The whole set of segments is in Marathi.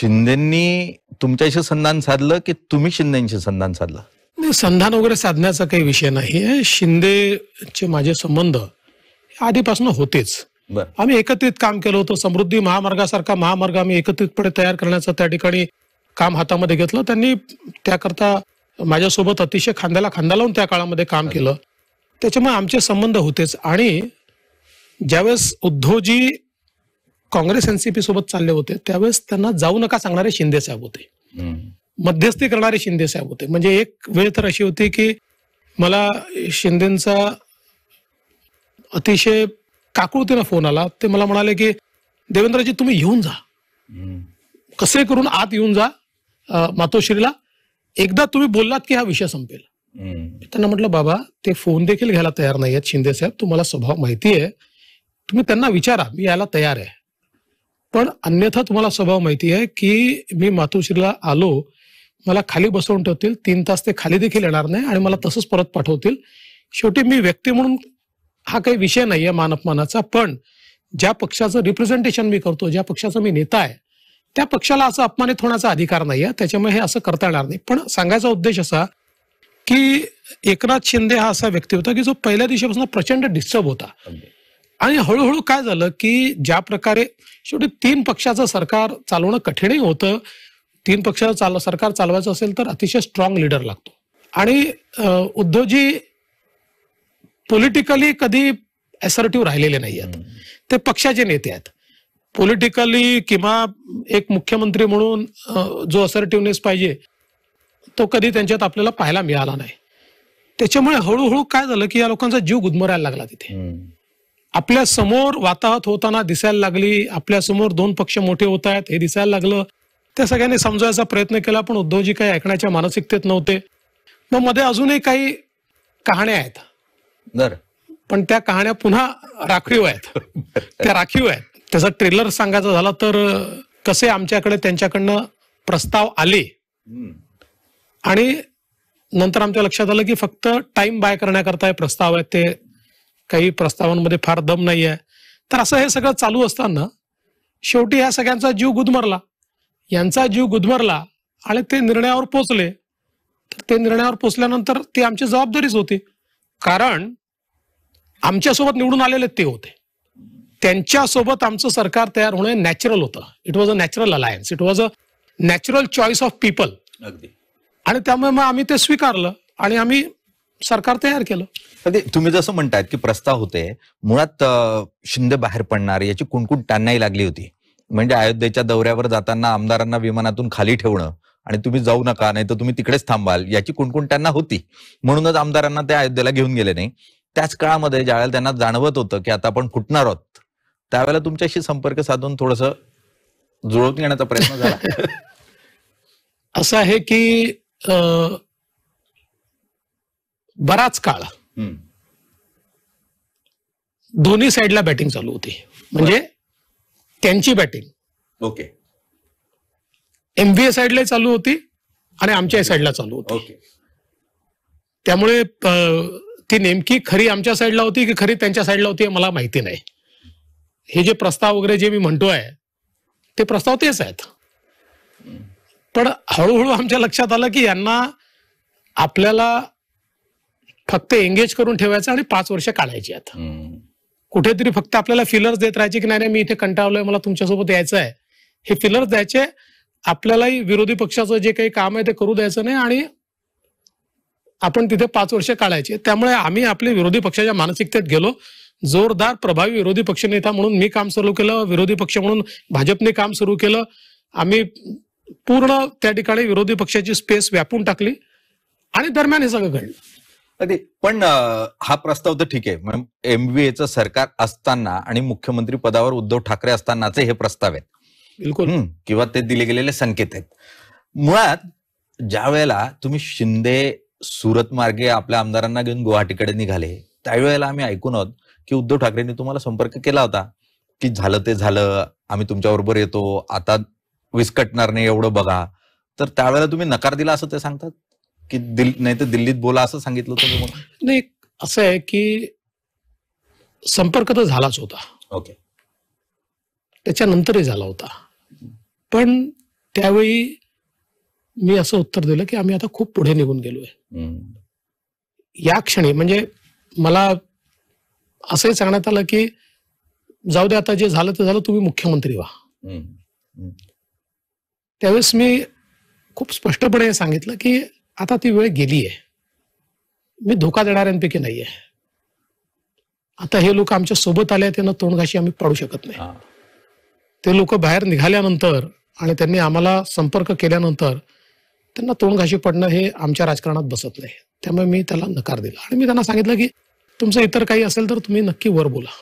शिंदेनी तुमच्याशी संधान साधलं की तुम्ही शिंदेशी संधान साधलं संधान वगैरे साधण्याचा काही विषय नाही शिंदेचे माझे संबंध आधीपासून होतेच आम्ही एकत्रित काम केलं होतं समृद्धी महामार्गासारखा महामार्ग आम्ही एकत्रितपणे तयार करण्याचं त्या ठिकाणी काम हातामध्ये घेतलं त्यांनी त्याकरता माझ्यासोबत अतिशय खांद्याला खांदा लावून त्या काळामध्ये काम केलं त्याच्यामुळे आमचे संबंध होतेच आणि ज्यावेळेस उद्धवजी काँग्रेस एनसीपी सोबत चालले होते त्यावेळेस त्यांना जाऊ नका सांगणारे शिंदे साहेब होते मध्यस्थी करणारे शिंदे साहेब होते म्हणजे एक वेळ तर अशी होती की मला शिंदेचा अतिशय काकुळतीनं फोन आला ते मला म्हणाले की देवेंद्रजी तुम्ही येऊन जा कसे करून आत येऊन जा मातोश्रीला एकदा तुम्ही बोललात की हा विषय संपेल त्यांना म्हटलं बाबा ते फोन देखील घ्यायला तयार नाही आहेत शिंदे साहेब तुम्हाला स्वभाव माहिती आहे तुम्ही त्यांना विचारा मी यायला तयार आहे पण अन्यथा तुम्हाला स्वभाव माहिती आहे की मी मातोश्रीला आलो मला खाली बसवून ठेवतील तीन तास ते खाली देखील येणार नाही आणि मला तसंच परत पाठवतील शेवटी मी व्यक्ती म्हणून हा काही विषय नाही आहे अपमानाचा पण ज्या पक्षाचं रिप्रेझेंटेशन मी करतो ज्या पक्षाचा मी नेता आहे त्या पक्षाला असं अपमानित होण्याचा अधिकार नाही आहे त्याच्यामुळे हे असं करता येणार नाही पण सांगायचा उद्देश असा की एकनाथ शिंदे हा असा व्यक्ती होता की जो पहिल्या दिवशीपासून प्रचंड डिस्टर्ब होता आणि हळूहळू काय झालं की ज्या प्रकारे शेवटी तीन पक्षाचं सरकार चालवणं कठीणही होतं तीन पक्षाचं चाल सरकार चालवायचं असेल तर अतिशय स्ट्रॉंग लीडर लागतो आणि उद्धवजी पॉलिटिकली कधी असर्टिव्ह राहिलेले नाही आहेत ते पक्षाचे नेते आहेत पॉलिटिकली किंवा एक मुख्यमंत्री म्हणून जो असर्टिव्हनेस पाहिजे तो कधी त्यांच्यात आपल्याला पाहायला मिळाला नाही त्याच्यामुळे हळूहळू काय झालं की या लोकांचा जीव गुदमरायला लागला तिथे आपल्या समोर वाताहत होताना दिसायला लागली आपल्या समोर दोन पक्ष मोठे होत आहेत हे दिसायला लागलं त्या सगळ्यांनी समजायचा प्रयत्न केला पण उद्धवजी काही ऐकण्याच्या मानसिकतेत नव्हते मग मध्ये अजूनही काही कहाण्या आहेत पण त्या कहाण्या पुन्हा राखीव आहेत त्या राखीव आहेत त्याचा ट्रेलर सांगायचा झाला तर कसे आमच्याकडे त्यांच्याकडनं प्रस्ताव आले आणि नंतर आमच्या लक्षात आलं की फक्त टाइम बाय करण्याकरता हे प्रस्ताव आहेत ते काही प्रस्तावांमध्ये फार दम नाही आहे तर असं हे सगळं चालू असताना शेवटी ह्या सगळ्यांचा जीव गुदमरला यांचा जीव गुदमरला आणि ते निर्णयावर पोचले तर ते निर्णयावर पोचल्यानंतर ती आमची जबाबदारीच होती कारण आमच्यासोबत निवडून आलेले ते होते त्यांच्यासोबत आमचं सरकार तयार होणं नॅचरल होतं it was a natural alliance it was a natural choice of people अगदी आणि त्यामुळे मग आम्ही ते स्वीकारलं आणि आम्ही सरकार तयार केलं तुम्ही जसं म्हणतात की प्रस्ताव होते मुळात शिंदे बाहेर पडणार याची कुणकुण त्यांनाही लागली होती म्हणजे अयोध्येच्या दौऱ्यावर जाताना आमदारांना विमानातून खाली ठेवणं आणि तुम्ही जाऊ नका नाही तर तुम्ही तिकडेच थांबाल याची कुणकुण त्यांना होती म्हणूनच आमदारांना ते अयोध्येला घेऊन गेले नाही त्याच काळामध्ये ज्यावेळेला त्यांना जाणवत होतं की आता आपण फुटणार आहोत त्यावेळेला तुमच्याशी संपर्क साधून थोडस जुळवून घेण्याचा प्रयत्न झाला असं आहे की बराच काळ दोन्ही साइडला बॅटिंग चालू होती म्हणजे त्यांची बॅटिंग ओके एमबीए साइडला चालू होती आणि आमच्या साइडला चालू होती ओके त्यामुळे ती नेमकी खरी आमच्या साइडला होती की खरी त्यांच्या साइडला होती मला माहिती नाही हे जे प्रस्ताव वगैरे जे मी म्हणतोय ते प्रस्ताव तेच आहेत पण हळूहळू आमच्या लक्षात आलं की यांना आपल्याला फक्त एंगेज करून ठेवायचं आणि पाच वर्ष काढायची आता कुठेतरी फक्त आपल्याला फिलर्स देत राहायचे की नाही नाही मी इथे कंटाळलोय मला तुमच्यासोबत यायचं आहे हे फिलर्स द्यायचे आपल्यालाही विरोधी पक्षाचं जे काही काम आहे ते करू द्यायचं नाही आणि आपण तिथे पाच वर्ष काढायचे त्यामुळे आम्ही आपले विरोधी पक्षाच्या मानसिकतेत गेलो जोरदार प्रभावी विरोधी पक्षनेता म्हणून मी काम सुरू केलं विरोधी पक्ष म्हणून भाजपने काम सुरू केलं आम्ही पूर्ण त्या ठिकाणी विरोधी पक्षाची स्पेस व्यापून टाकली आणि दरम्यान हे सगळं घडलं पण हा प्रस्ताव तर ठीक आहे एमबीएचं सरकार असताना आणि मुख्यमंत्री पदावर उद्धव ठाकरे असतानाचे हे प्रस्ताव आहेत बिलकुल किंवा ते दिले गेलेले संकेत आहेत मुळात ज्या वेळेला तुम्ही शिंदे सुरत मार्गे आपल्या आमदारांना घेऊन गुवाहाटीकडे निघाले त्यावेळेला आम्ही ऐकून आहोत की उद्धव ठाकरेंनी तुम्हाला संपर्क केला होता की झालं ते झालं आम्ही तुमच्याबरोबर येतो आता विस्कटणार नाही एवढं बघा तर त्यावेळेला तुम्ही नकार दिला असं ते सांगतात की दिल नाही तर दिल्लीत बोला असं सांगितलं होतं नाही असं आहे की संपर्क तर झालाच होता ओके त्याच्यानंतरही झाला होता पण त्यावेळी मी असं उत्तर दिलं की आम्ही आता खूप पुढे निघून गेलोय या क्षणी म्हणजे मला असंही सांगण्यात आलं की जाऊ दे आता जे झालं ते झालं तुम्ही मुख्यमंत्री व्हा त्यावेळेस मी खूप स्पष्टपणे सांगितलं की आता ती वेळ गेली आहे मी धोका देणाऱ्यांपैकी नाही आहे आता हे लोक आमच्या सोबत आले त्यांना तोंडघाशी आम्ही पाडू शकत नाही ते लोक बाहेर निघाल्यानंतर आणि त्यांनी आम्हाला संपर्क केल्यानंतर त्यांना तोंडघाशी पडणं हे आमच्या राजकारणात बसत नाही त्यामुळे मी त्याला नकार दिला आणि मी त्यांना सांगितलं की तुमचं इतर काही असेल तर तुम्ही नक्की वर बोला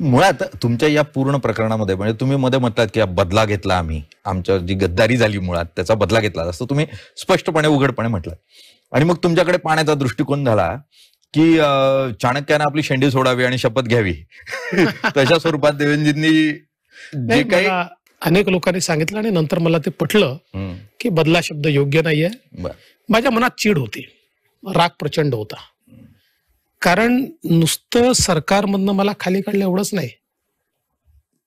मुळात तुमच्या या पूर्ण प्रकरणामध्ये म्हणजे तुम्ही मध्ये म्हटलात की बदला घेतला आम्ही आमच्या जी गद्दारी झाली मुळात त्याचा बदला घेतला असं तुम्ही स्पष्टपणे उघडपणे म्हटलं आणि मग तुमच्याकडे पाण्याचा दृष्टिकोन झाला की चाणक्यानं आपली शेंडी सोडावी आणि शपथ घ्यावी तशा स्वरूपात देवेंद्रजींनी जे काही अनेक लोकांनी सांगितलं आणि नंतर मला ते पटलं की बदला शब्द योग्य नाहीये माझ्या मनात चीड होती राग प्रचंड होता कारण नुसतं सरकारमधनं मला खाली काढलं एवढंच नाही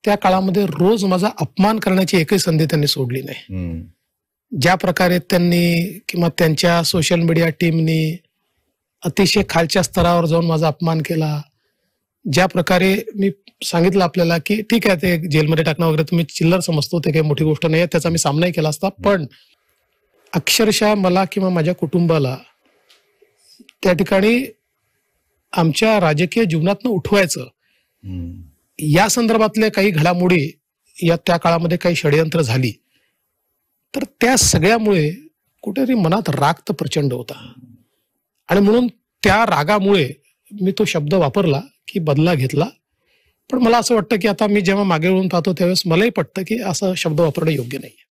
त्या काळामध्ये रोज माझा अपमान करण्याची एकही संधी त्यांनी सोडली नाही ज्या प्रकारे त्यांनी किंवा त्यांच्या सोशल मीडिया टीमनी अतिशय खालच्या स्तरावर जाऊन माझा अपमान केला ज्या प्रकारे मी सांगितलं आपल्याला की ठीक आहे ते जेलमध्ये टाकणं वगैरे तुम्ही चिल्लर समजतो ते काही मोठी गोष्ट नाही आहे त्याचा मी सामनाही केला असता पण अक्षरशः मला किंवा माझ्या कुटुंबाला त्या ठिकाणी आमच्या राजकीय जीवनातनं उठवायचं या संदर्भातल्या काही घडामोडी या त्या काळामध्ये काही षडयंत्र झाली तर त्या सगळ्यामुळे कुठेतरी मनात राग तर प्रचंड होता आणि म्हणून त्या रागामुळे मी तो शब्द वापरला की बदला घेतला पण मला असं वाटतं की आता मी जेव्हा मागे वळून पाहतो त्यावेळेस मलाही पटतं की असा शब्द वापरणं योग्य नाही